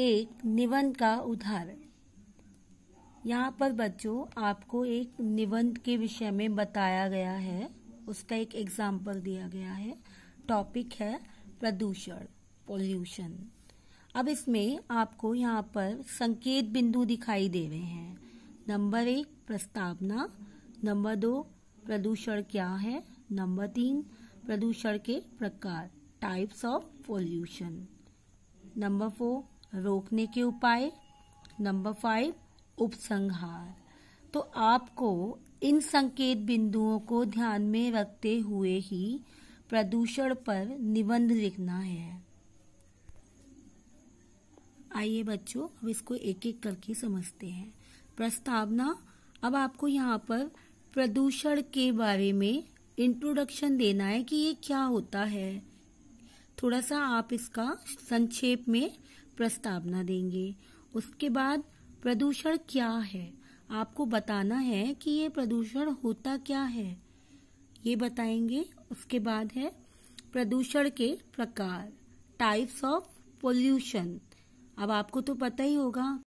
एक निबंध का उदाहरण यहाँ पर बच्चों आपको एक निबंध के विषय में बताया गया है उसका एक एग्जाम्पल दिया गया है टॉपिक है प्रदूषण पोल्यूशन अब इसमें आपको यहाँ पर संकेत बिंदु दिखाई दे रहे हैं नंबर एक प्रस्तावना नंबर दो प्रदूषण क्या है नंबर तीन प्रदूषण के प्रकार types of pollution number four रोकने के उपाय नंबर फाइव उपसंहार तो आपको इन संकेत बिंदुओं को ध्यान में रखते हुए ही प्रदूषण पर निबंध लिखना है आइए बच्चों अब इसको एक एक करके समझते हैं प्रस्तावना अब आपको यहाँ पर प्रदूषण के बारे में इंट्रोडक्शन देना है कि ये क्या होता है थोड़ा सा आप इसका संक्षेप में प्रस्तावना देंगे उसके बाद प्रदूषण क्या है आपको बताना है कि ये प्रदूषण होता क्या है ये बताएंगे उसके बाद है प्रदूषण के प्रकार टाइप्स ऑफ पोल्यूशन अब आपको तो पता ही होगा